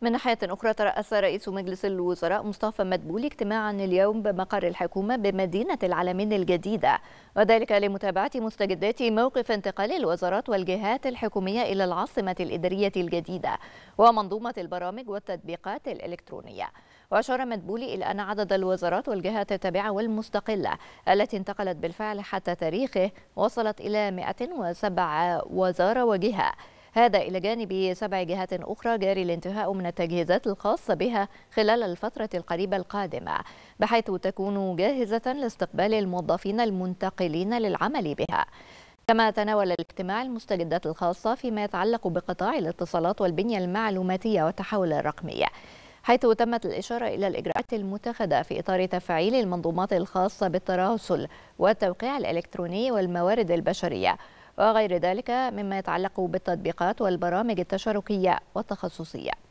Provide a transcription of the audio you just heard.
من ناحية أخرى ترأس رئيس مجلس الوزراء مصطفى مدبولي اجتماعا اليوم بمقر الحكومة بمدينة العلمين الجديدة وذلك لمتابعة مستجدات موقف انتقال الوزارات والجهات الحكومية إلى العاصمة الإدارية الجديدة ومنظومة البرامج والتطبيقات الإلكترونية وأشار مدبولي إلى أن عدد الوزارات والجهات التابعة والمستقلة التي انتقلت بالفعل حتى تاريخه وصلت إلى 107 وزارة وجهة هذا إلى جانب سبع جهات أخرى جاري الانتهاء من التجهيزات الخاصة بها خلال الفترة القريبة القادمة بحيث تكون جاهزة لاستقبال الموظفين المنتقلين للعمل بها كما تناول الاجتماع المستجدات الخاصة فيما يتعلق بقطاع الاتصالات والبنية المعلوماتية والتحول الرقمي حيث تمت الإشارة إلى الإجراءات المتخذة في إطار تفعيل المنظومات الخاصة بالتراسل والتوقيع الإلكتروني والموارد البشرية وغير ذلك مما يتعلق بالتطبيقات والبرامج التشاركية والتخصصية